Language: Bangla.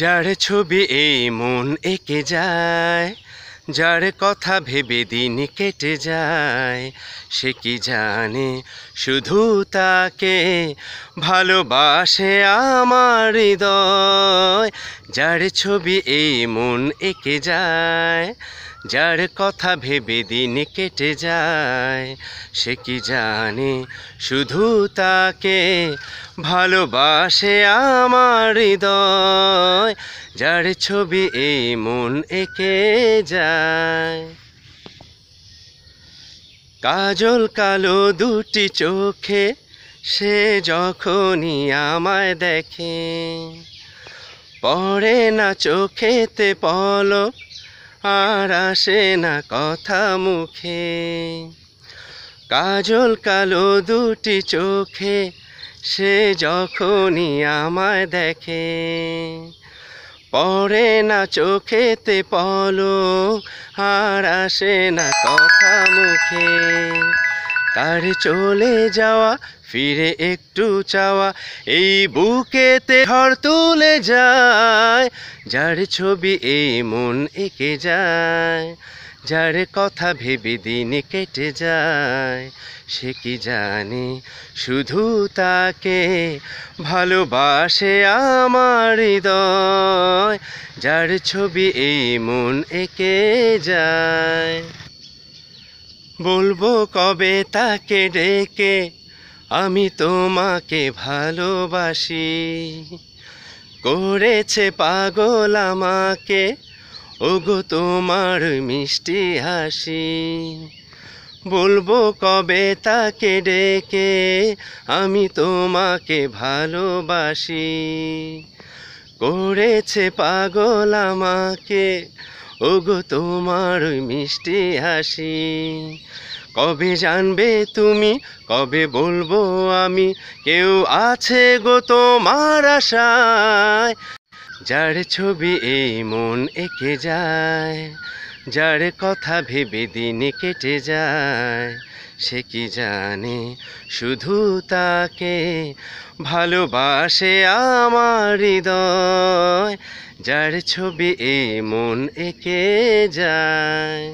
যার ছবি এই মন এঁকে যায় যার কথা ভেবে দিন কেটে যায় সে কি জানে শুধু তাকে ভালোবাসে আমার হৃদয় যার ছবি এই মন এঁকে যায় যার কথা ভেবে দিন কেটে যায় সে কি জানে শুধু তাকে ভালোবাসে আমার হৃদয় যার ছবি এই মন এঁকে যায় কাজল কালো দুটি চোখে সে যখনই আমায় দেখে পড়ে না চোখেতে পলক আর আসে না কথা মুখে কাজল কালো দুটি চোখে সে যখনই আমায় দেখে পড়ে না চোখেতে পলো আর আসে না কথা মুখে তার চলে যাওয়া ফিরে একটু চাওয়া এই বুকেতে ঘর তুলে যায় যার ছবি এই মন এঁকে যায় যার কথা ভেবে দিন কেটে যায় সে কি জানে শুধু তাকে ভালোবাসে আমার হৃদয় যার ছবি এই মন এঁকে যায় বলবো কবে তাকে ডেকে আমি তোমাকে ভালোবাসি করেছে পাগল আমাকে ওগো তোমার মিষ্টি হাসি বলবো কবে তাকে ডেকে আমি তোমাকে ভালোবাসি করেছে পাগল আমাকে ওগো তোমার মিষ্টি হাসি কবে জানবে তুমি কবে বলবো আমি কেউ আছে গো তোমার আশায় যার ছবি এই মন এঁকে যায় যার কথা ভেবে দিন কেটে যায় সে কি জানে শুধু তাকে ভালোবাসে আমার হৃদয় যার ছবি এ মন এঁকে যায়